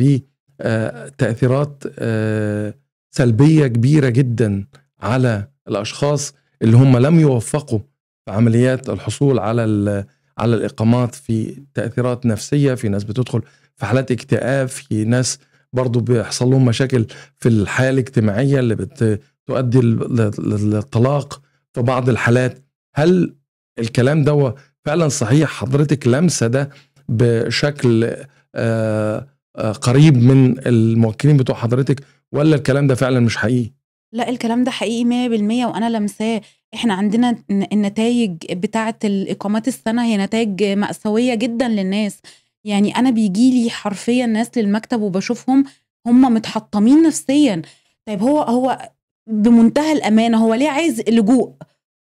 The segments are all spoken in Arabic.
في آه، تاثيرات آه، سلبيه كبيره جدا على الاشخاص اللي هم لم يوفقوا في عمليات الحصول على على الاقامات في تاثيرات نفسيه في ناس بتدخل في حالات اكتئاب في ناس برضو بيحصل لهم مشاكل في الحياه الاجتماعيه اللي بتؤدي للطلاق في بعض الحالات هل الكلام ده فعلا صحيح حضرتك لمسه ده بشكل آه آه، قريب من الموكلين بتوع حضرتك ولا الكلام ده فعلا مش حقيقي لا الكلام ده حقيقي 100% وانا لمساه احنا عندنا النتائج بتاعه الاقامات السنه هي نتائج مأساويه جدا للناس يعني انا بيجي لي حرفيا ناس للمكتب وبشوفهم هم متحطمين نفسيا طيب هو هو بمنتهى الامانه هو ليه عايز لجوء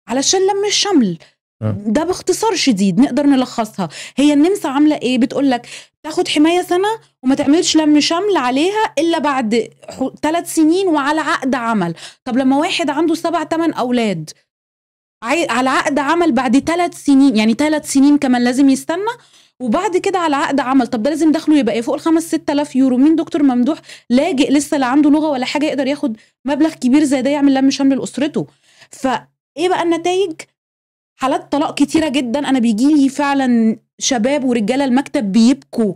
علشان لم الشمل آه. ده باختصار شديد نقدر نلخصها هي النمسا عامله ايه بتقول لك تاخد حمايه سنه وما تعملش لم شمل عليها الا بعد ثلاث سنين وعلى عقد عمل طب لما واحد عنده سبع ثمان اولاد على عقد عمل بعد ثلاث سنين يعني ثلاث سنين كمان لازم يستنى وبعد كده على عقد عمل طب ده لازم دخله يبقى إيه فوق الخمس ستة آلاف يورو مين دكتور ممدوح لاجئ لسه لا عنده لغه ولا حاجه يقدر ياخد مبلغ كبير زي ده يعمل لم شمل لاسرته فايه بقى النتائج حالات طلاق كتيره جدا انا بيجي لي فعلا شباب ورجاله المكتب بيبكوا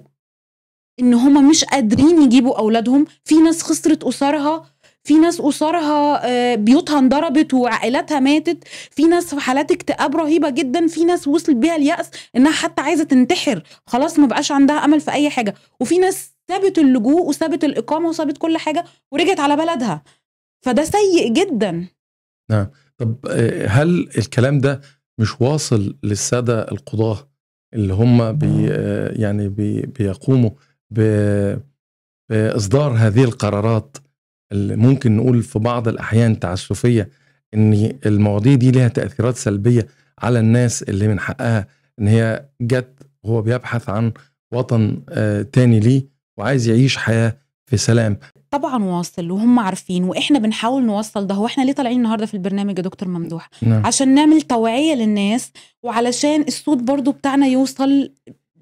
ان هما مش قادرين يجيبوا اولادهم في ناس خسرت اسرها في ناس اسرها آه، بيوتها انضربت وعائلاتها ماتت في ناس في حالات اكتئاب رهيبه جدا في ناس وصل بيها الياس انها حتى عايزه تنتحر خلاص ما بقاش عندها امل في اي حاجه وفي ناس سابت اللجوء وسابت الاقامه وسابت كل حاجه ورجعت على بلدها فده سيء جدا نعم طب آه، هل الكلام ده مش واصل للساده القضاه اللي هم نعم. بي آه، يعني بي بيقوموا باصدار هذه القرارات اللي ممكن نقول في بعض الاحيان تعسفيه ان المواضيع دي لها تاثيرات سلبيه على الناس اللي من حقها ان هي جت هو بيبحث عن وطن آه، تاني ليه وعايز يعيش حياه في سلام طبعا واصل وهم عارفين واحنا بنحاول نوصل ده هو احنا ليه طالعين النهارده في البرنامج يا دكتور ممدوح نعم. عشان نعمل توعيه للناس وعلشان الصوت برضو بتاعنا يوصل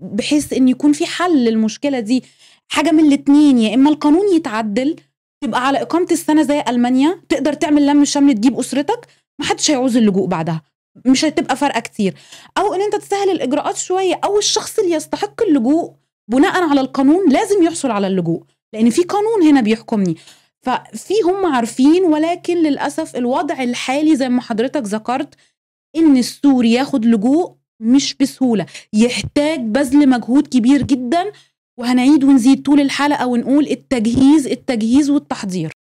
بحيث ان يكون في حل للمشكله دي حاجه من الاتنين يا اما القانون يتعدل تبقى على اقامه السنه زي المانيا تقدر تعمل لم شمل تجيب اسرتك محدش هيعوز اللجوء بعدها مش هتبقى فارقه كتير او ان انت تسهل الاجراءات شويه او الشخص اللي يستحق اللجوء بناء على القانون لازم يحصل على اللجوء لان في قانون هنا بيحكمني ففي هم عارفين ولكن للاسف الوضع الحالي زي ما حضرتك ذكرت ان السوري ياخد لجوء مش بسهوله يحتاج بذل مجهود كبير جدا وهنعيد ونزيد طول الحلقه ونقول التجهيز التجهيز والتحضير